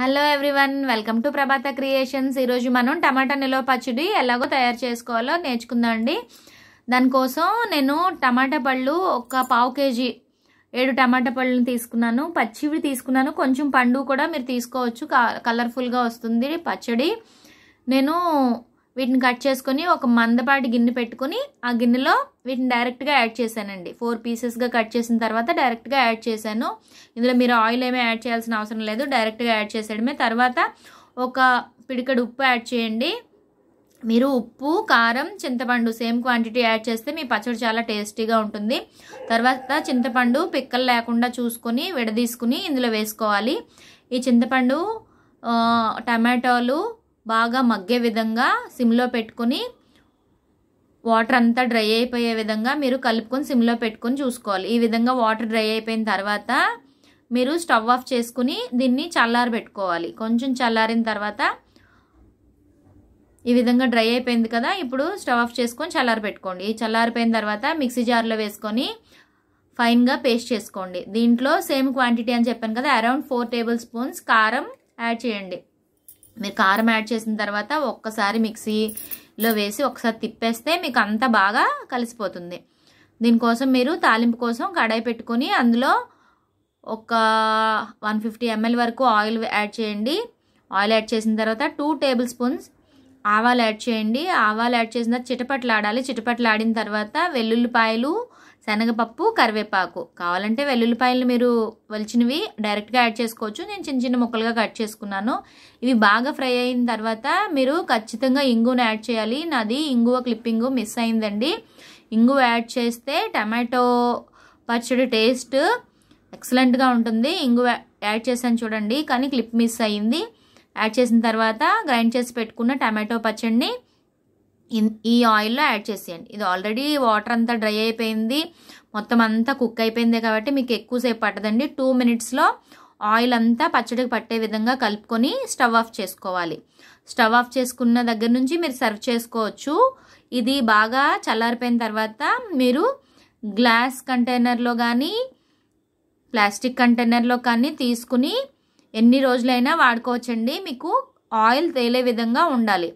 hello everyone welcome to Prabhata creations ఈరోజు మనం టమాటా నిలవ పచ్చడి ఎలాగో తయారు చేసుకోవాలో నేర్చుకుందాం అండి దానికోసం నేను టమాటా పళ్ళు ఒక పావు కేజీ ఏడు టమాటా పళ్ళు తీసుకున్నాను పచ్చివి తీసుకున్నాను కొంచెం పండు కూడా మీరు తీసుకోవచ్చు కలర్ఫుల్గా వస్తుంది పచ్చడి నేను వీటిని కట్ చేసుకొని ఒక మందపాటి గిన్నె పెట్టుకొని ఆ గిన్నెలో వీటిని డైరెక్ట్గా యాడ్ చేశానండి ఫోర్ పీసెస్గా కట్ చేసిన తర్వాత డైరెక్ట్గా యాడ్ చేశాను ఇందులో మీరు ఆయిల్ ఏమీ యాడ్ చేయాల్సిన అవసరం లేదు డైరెక్ట్గా యాడ్ చేసేయడమే తర్వాత ఒక పిడికడు ఉప్పు యాడ్ చేయండి మీరు ఉప్పు కారం చింతపండు సేమ్ క్వాంటిటీ యాడ్ చేస్తే మీ పచ్చడి చాలా టేస్టీగా ఉంటుంది తర్వాత చింతపండు పిక్కలు లేకుండా చూసుకొని విడదీసుకుని ఇందులో వేసుకోవాలి ఈ చింతపండు టమాటోలు బాగా మగ్గే విధంగా సిమ్లో పెట్టుకుని వాటర్ అంతా డ్రై అయిపోయే విధంగా మీరు కలుపుకొని సిమ్లో పెట్టుకొని చూసుకోవాలి ఈ విధంగా వాటర్ డ్రై అయిపోయిన తర్వాత మీరు స్టవ్ ఆఫ్ చేసుకుని దీన్ని చల్లారి పెట్టుకోవాలి కొంచెం చల్లారిన తర్వాత ఈ విధంగా డ్రై అయిపోయింది కదా ఇప్పుడు స్టవ్ ఆఫ్ చేసుకొని చల్లారి పెట్టుకోండి ఈ చల్లారిపోయిన తర్వాత మిక్సీ జార్లో వేసుకొని ఫైన్గా పేస్ట్ చేసుకోండి దీంట్లో సేమ్ క్వాంటిటీ అని చెప్పాను కదా అరౌండ్ ఫోర్ టేబుల్ స్పూన్స్ కారం యాడ్ చేయండి మీరు కారం యాడ్ చేసిన తర్వాత ఒక్కసారి మిక్సీలో వేసి ఒకసారి తిప్పేస్తే మీకు అంతా బాగా కలిసిపోతుంది దీనికోసం మీరు తాలింపు కోసం కడాయి పెట్టుకొని అందులో ఒక వన్ ఫిఫ్టీ ఎంఎల్ వరకు ఆయిల్ యాడ్ చేయండి ఆయిల్ యాడ్ చేసిన తర్వాత టూ టేబుల్ స్పూన్స్ ఆవాలు యాడ్ చేయండి ఆవాలు యాడ్ చేసిన తర్వాత చిటపట్లాడాలి చిటపట్లాడిన తర్వాత వెల్లుల్లిపాయలు శనగపప్పు కరివేపాకు కావాలంటే వెల్లుల్లిపాయలు మీరు వలిచినవి డైరెక్ట్గా యాడ్ చేసుకోవచ్చు నేను చిన్న చిన్న ముక్కలుగా కట్ చేసుకున్నాను ఇవి బాగా ఫ్రై అయిన తర్వాత మీరు ఖచ్చితంగా ఇంగును యాడ్ చేయాలి నాది ఇంగువ క్లిప్పింగ్ మిస్ అయిందండి ఇంగువ యాడ్ చేస్తే టమాటో పచ్చడి టేస్ట్ ఎక్సలెంట్గా ఉంటుంది ఇంగు యాడ్ చేశాను చూడండి కానీ క్లిప్ మిస్ అయ్యింది యాడ్ చేసిన తర్వాత గ్రైండ్ చేసి పెట్టుకున్న టమాటో పచ్చడిని ఈ ఆయిల్లో యాడ్ చేసేయండి ఇది ఆల్రెడీ వాటర్ అంతా డ్రై అయిపోయింది మొత్తం అంతా కుక్ అయిపోయింది కాబట్టి మీకు ఎక్కువసేపు పట్టదండి టూ మినిట్స్లో ఆయిల్ అంతా పచ్చడికి పట్టే విధంగా కలుపుకొని స్టవ్ ఆఫ్ చేసుకోవాలి స్టవ్ ఆఫ్ చేసుకున్న దగ్గర నుంచి మీరు సర్వ్ చేసుకోవచ్చు ఇది బాగా చల్లారిపోయిన తర్వాత మీరు గ్లాస్ కంటైనర్లో కానీ ప్లాస్టిక్ కంటైనర్లో కానీ తీసుకుని ఎన్ని రోజులైనా వాడుకోవచ్చండి మీకు ఆయిల్ తేలే విధంగా ఉండాలి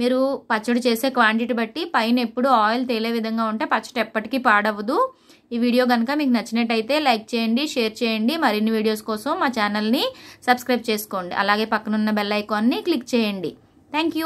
మీరు పచ్చడి చేసే క్వాంటిటీ బట్టి పైన ఎప్పుడు ఆయిల్ తేలే విధంగా ఉంటే పచ్చడి ఎప్పటికీ పాడవదు ఈ వీడియో కనుక మీకు నచ్చినట్టయితే లైక్ చేయండి షేర్ చేయండి మరిన్ని వీడియోస్ కోసం మా ఛానల్ని సబ్స్క్రైబ్ చేసుకోండి అలాగే పక్కనున్న బెల్ ఐకాన్ని క్లిక్ చేయండి థ్యాంక్